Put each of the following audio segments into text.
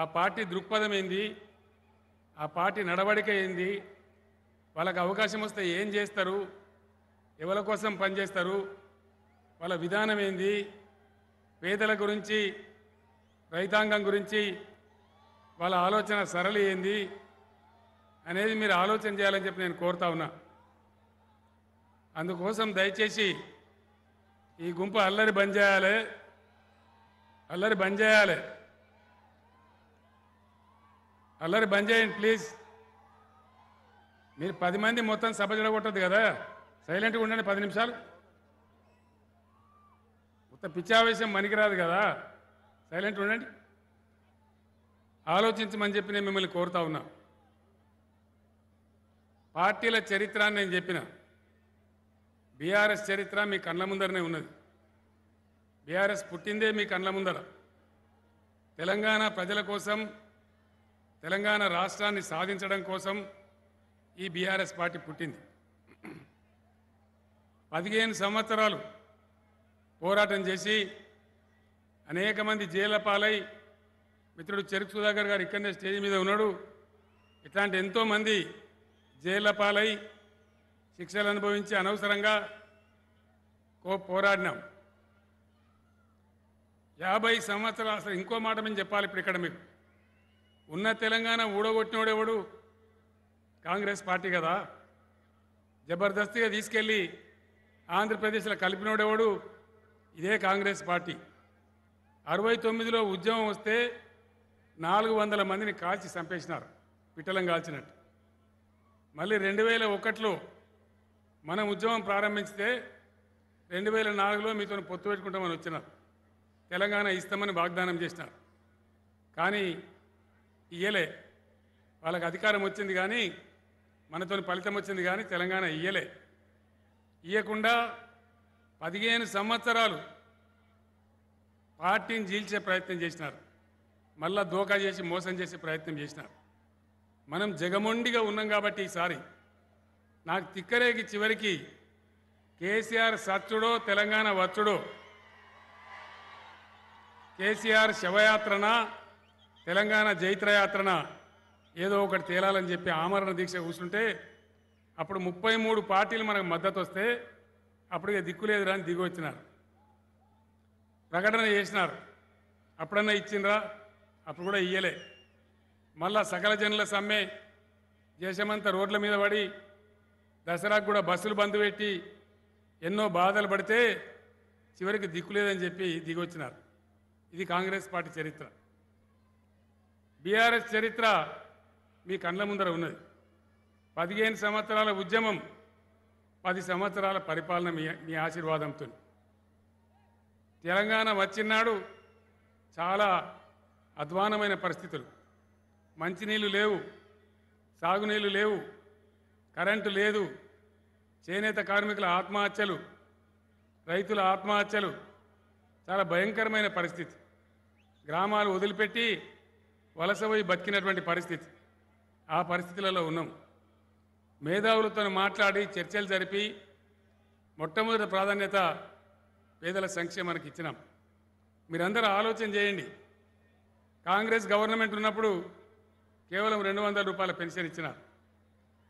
ఆ పార్టీ దృక్పథం ఏంది ఆ పార్టీ నడవడిక ఏంది వాళ్ళకి అవకాశం వస్తే ఏం చేస్తారు ఎవరి కోసం పనిచేస్తారు వాళ్ళ విధానం ఏంది పేదల గురించి రైతాంగం గురించి వాళ్ళ ఆలోచన సరళి ఏంది అనేది మీరు ఆలోచన చేయాలని చెప్పి నేను కోరుతా ఉన్నా అందుకోసం దయచేసి ఈ గుంపు అల్లరి బంద్ చేయాలి అల్లరి బంద్ చేయాలి అల్లరి బంద్ చేయండి ప్లీజ్ మీరు పది మంది మొత్తం సభ జడగొట్టద్దు కదా సైలెంట్గా ఉండండి పది నిమిషాలు మొత్తం పిచ్చావేశం మనికిరాదు కదా సైలెంట్ ఉండండి ఆలోచించమని చెప్పి నేను మిమ్మల్ని కోరుతా ఉన్నా పార్టీల చరిత్ర నేను చెప్పిన బీఆర్ఎస్ చరిత్ర మీ కళ్ళ ముందరనే ఉన్నది బీఆర్ఎస్ పుట్టిందే మీ కళ్ళ ముందర తెలంగాణ ప్రజల కోసం తెలంగాణ రాష్ట్రాన్ని సాధించడం కోసం ఈ బీఆర్ఎస్ పార్టీ పుట్టింది పదిహేను సంవత్సరాలు పోరాటం చేసి అనేక మంది జైలపాలై మిత్రుడు చెరుకు సుధాకర్ గారు ఇక్కడనే స్టేజ్ మీద ఉన్నాడు ఇట్లాంటి ఎంతోమంది జైలపాలై పాలై శిక్షలు అనుభవించి అనవసరంగా కో పోరాడినాం యాభై సంవత్సరాలు అసలు ఇంకో మాట మేము చెప్పాలి ఇప్పుడు ఇక్కడ మీకు ఉన్న తెలంగాణ ఊడగొట్టినోడెవడు కాంగ్రెస్ పార్టీ కదా జబర్దస్తిగా తీసుకెళ్ళి ఆంధ్రప్రదేశ్లో కలిపినోడెవడు ఇదే కాంగ్రెస్ పార్టీ అరవై తొమ్మిదిలో ఉద్యమం వస్తే నాలుగు వందల మందిని కాల్చి చంపేసినారు పిట్టలం కాల్చినట్టు మళ్ళీ రెండు వేల ఒకటిలో మనం ఉద్యమం ప్రారంభించితే రెండు వేల నాలుగులో మీతో పొత్తు పెట్టుకుంటామని వచ్చినారు తెలంగాణ ఇస్తామని వాగ్దానం చేసినారు కానీ ఇయ్యలే వాళ్ళకి అధికారం వచ్చింది కానీ మనతో ఫలితం వచ్చింది కానీ తెలంగాణ ఇయ్యలే ఇయ్యకుండా పదిహేను సంవత్సరాలు పార్టీని జీల్చే ప్రయత్నం చేసినారు మళ్ళా దోకా చేసి మోసం చేసే ప్రయత్నం చేసినారు మనం జగమొండిగా ఉన్నాం కాబట్టి ఈసారి నాకు తిక్కరేకి చివరికి కేసీఆర్ సచ్చుడో తెలంగాణ వచ్చుడో కేసీఆర్ శవయాత్రన తెలంగాణ జైత్రయాత్రన ఏదో ఒకటి తేలాలని చెప్పి ఆమరణ దీక్ష కూర్చుంటే అప్పుడు ముప్పై మూడు పార్టీలు మనకు మద్దతు వస్తే అప్పుడు ఇక దిక్కులేదు రాని దిగి వచ్చినారు ప్రకటన చేసినారు అప్పుడన్నా ఇచ్చిండ్రా అప్పుడు కూడా ఇయ్యలే మళ్ళా సకల జనుల సమ్మె దేశమంతా రోడ్ల మీద పడి దసరాకు కూడా బస్సులు బంద్ పెట్టి ఎన్నో బాధలు పడితే చివరికి దిక్కులేదని చెప్పి దిగొచ్చినారు ఇది కాంగ్రెస్ పార్టీ చరిత్ర బీఆర్ఎస్ చరిత్ర మీ కళ్ళ ముందర ఉన్నది పదిహేను సంవత్సరాల ఉద్యమం పది సంవత్సరాల పరిపాలన మీ మీ ఆశీర్వాదంతో తెలంగాణ వచ్చినాడు చాలా అధ్వానమైన పరిస్థితులు మంచినీళ్ళు లేవు సాగునీళ్ళు లేవు కరెంటు లేదు చేనేత కార్మికుల ఆత్మహత్యలు రైతుల ఆత్మహత్యలు చాలా భయంకరమైన పరిస్థితి గ్రామాలు వదిలిపెట్టి వలసపోయి బతికినటువంటి పరిస్థితి ఆ పరిస్థితులలో ఉన్నాం మేధావులతో మాట్లాడి చర్చలు జరిపి మొట్టమొదటి ప్రాధాన్యత పేదల సంక్షేమానికి ఇచ్చినాం మీరందరూ ఆలోచన చేయండి కాంగ్రెస్ గవర్నమెంట్ ఉన్నప్పుడు కేవలం రెండు వందల రూపాయల పెన్షన్ ఇచ్చినారు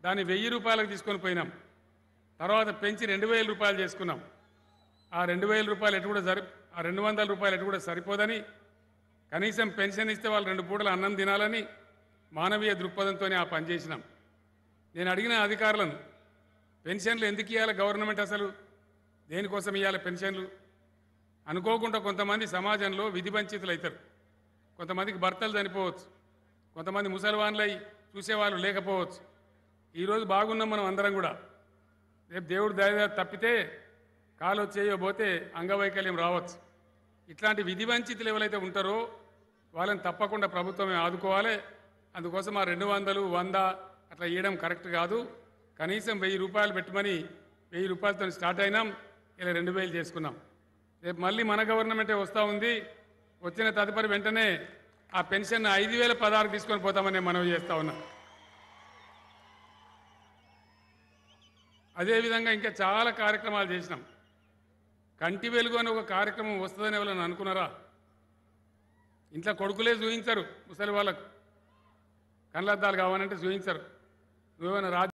దాన్ని వెయ్యి రూపాయలకు తీసుకొని పోయినాం తర్వాత పెంచి రెండు వేల రూపాయలు చేసుకున్నాం ఆ రెండు వేల రూపాయలు ఎటు కూడా సరి ఆ రెండు వందల రూపాయలు ఎటు కూడా సరిపోదని కనీసం పెన్షన్ ఇస్తే వాళ్ళు రెండు పూటలు అన్నం తినాలని మానవీయ దృక్పథంతో ఆ పని చేసినాం నేను అడిగిన అధికారులను పెన్షన్లు ఎందుకు ఇవ్వాలి గవర్నమెంట్ అసలు దేనికోసం ఇవ్వాలి పెన్షన్లు అనుకోకుండా కొంతమంది సమాజంలో విధి వంచితులు అవుతారు కొంతమందికి భర్తలు చనిపోవచ్చు కొంతమంది అయి చూసేవాళ్ళు లేకపోవచ్చు ఈరోజు బాగున్నాం మనం అందరం కూడా రేపు దేవుడు దయ తప్పితే కాలు వచ్చేయో పోతే అంగవైకల్యం రావచ్చు ఇట్లాంటి విధి వంచితులు ఎవరైతే ఉంటారో వాళ్ళని తప్పకుండా ప్రభుత్వమే ఆదుకోవాలి అందుకోసం ఆ రెండు వందలు వంద అట్లా ఇవ్వడం కరెక్ట్ కాదు కనీసం వెయ్యి రూపాయలు పెట్టమని వెయ్యి రూపాయలతో స్టార్ట్ అయినాం ఇలా రెండు వేలు చేసుకున్నాం రేపు మళ్ళీ మన గవర్నమెంటే వస్తూ ఉంది వచ్చిన తదుపరి వెంటనే ఆ పెన్షన్ ఐదు వేల పదహారు తీసుకొని పోతామని మనవి చేస్తూ ఉన్నాం అదేవిధంగా ఇంకా చాలా కార్యక్రమాలు చేసినాం కంటి వెలుగు అని ఒక కార్యక్రమం వస్తుందని ఎవరైనా అనుకున్నారా ఇంట్లో కొడుకులే చూపించారు ముసలి వాళ్ళకు కళ్ళద్దాలు కావాలంటే చూపించారు నువ్వేమైనా